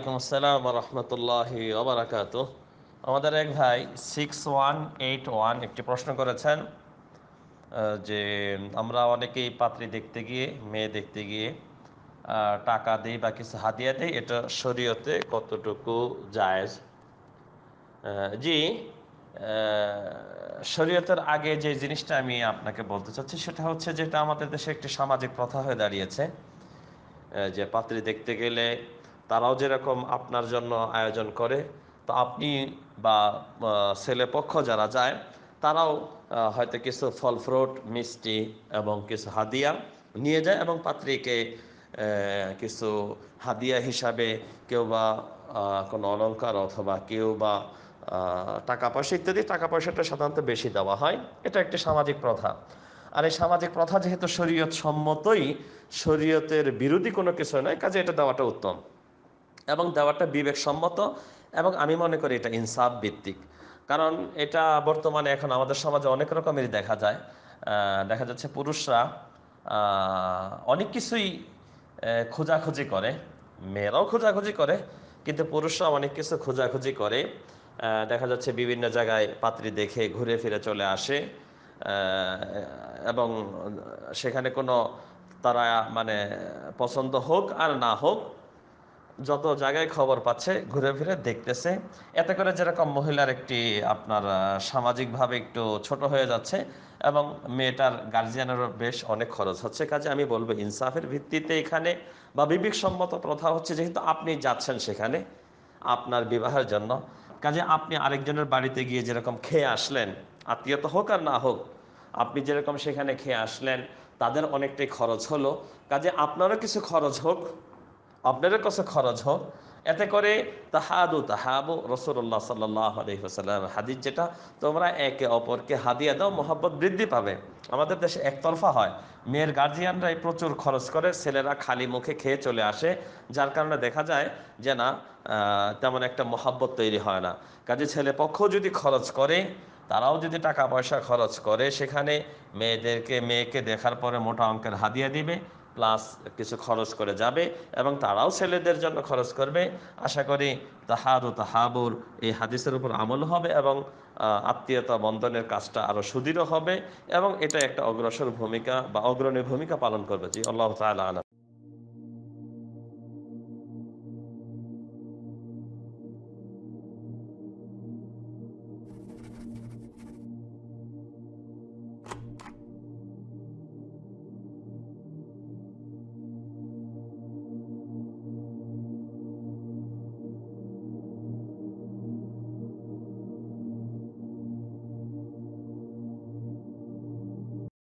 আলাইকুম আসসালাম রহমতুল্লাহ ওবরাকাত আমাদের এক ভাই সিক্স ওয়ান এইট ওয়ান একটি প্রশ্ন করেছেন যে আমরা অনেকেই পাত্রি দেখতে গিয়ে মেয়ে দেখতে গিয়ে টাকা দিই বা কিছু হাতিয়া দিই এটা শরীয়তে কতটুকু জায়জ জি শরীয়তের আগে যে জিনিসটা আমি আপনাকে বলতে চাচ্ছি সেটা হচ্ছে যেটা আমাদের দেশে একটি সামাজিক প্রথা হয়ে দাঁড়িয়েছে যে পাত্রী দেখতে গেলে তারাও যেরকম আপনার জন্য আয়োজন করে তো আপনি বা ছেলেপক্ষ যারা যায় তারাও হয়তো কিছু ফল ফ্রুট মিষ্টি এবং কিছু হাদিয়া নিয়ে যায় এবং পাত্রীকে কিছু হাদিয়া হিসাবে কেউ বা কোনো অলঙ্কার অথবা কেউ বা টাকা পয়সা ইত্যাদি টাকা পয়সাটা সাধারণত বেশি দেওয়া হয় এটা একটি সামাজিক প্রথা আর এই সামাজিক প্রথা যেহেতু শরীয়ত সম্মতই শরীয়তের বিরোধী কোনো কিছু নয় কাজে এটা দেওয়াটা উত্তম এবং দেওয়াটা বিবেকসম্মত এবং আমি মনে করি এটা ইনসাফ ভিত্তিক কারণ এটা বর্তমানে এখন আমাদের সমাজে অনেক রকমেরই দেখা যায় দেখা যাচ্ছে পুরুষরা অনেক কিছুই খোঁজাখুঁজি করে মেয়েরাও খোঁজাখুঁজি করে কিন্তু পুরুষরা অনেক কিছু খোঁজাখুঁজি করে দেখা যাচ্ছে বিভিন্ন জায়গায় পাত্রী দেখে ঘুরে ফিরে চলে আসে এবং সেখানে কোনো তারা মানে পছন্দ হোক আর না হোক যত জায়গায় খবর পাচ্ছে ঘুরে ফিরে দেখতেছে এতে করে যেরকম মহিলার একটি আপনার সামাজিকভাবে একটু ছোট হয়ে যাচ্ছে এবং মেয়েটার গার্জিয়ানেরও বেশ অনেক খরচ হচ্ছে কাজে আমি বলবো ইনসাফের ভিত্তিতে এখানে বা বিবেকসম্মত প্রথা হচ্ছে যেহেতু আপনি যাচ্ছেন সেখানে আপনার বিবাহের জন্য কাজে আপনি আরেকজনের বাড়িতে গিয়ে যেরকম খেয়ে আসলেন তো হোক আর না হোক আপনি যেরকম সেখানে খেয়ে আসলেন তাদের অনেকটাই খরচ হলো কাজে আপনারও কিছু খরচ হোক আপনাদের কাছে খরচ হোক এতে করে তাহাদু তাহাবু রসুল্লাহ সাল্লাহ হাদিস যেটা তোমরা একে অপরকে হাদিয়া দাও মোহাব্বত বৃদ্ধি পাবে আমাদের দেশে একতরফা হয় মেয়ের গার্জিয়ানরাই প্রচুর খরচ করে ছেলেরা খালি মুখে খেয়ে চলে আসে যার কারণে দেখা যায় যে না তেমন একটা মোহাব্বত তৈরি হয় না কাজে ছেলে পক্ষ যদি খরচ করে তারাও যদি টাকা পয়সা খরচ করে সেখানে মেয়েদেরকে মেয়েকে দেখার পরে মোটা অঙ্কের হাদিয়া দিবে প্লাস কিছু খরচ করে যাবে এবং তারাও ছেলেদের জন্য খরচ করবে আশা করি তাহার ও তাহাবুর এই হাদিসের উপর আমল হবে এবং আত্মীয়তা বন্ধনের কাজটা আরও সুদৃঢ় হবে এবং এটা একটা অগ্রসর ভূমিকা বা অগ্রণী ভূমিকা পালন করবে জি আল্লাহ তালা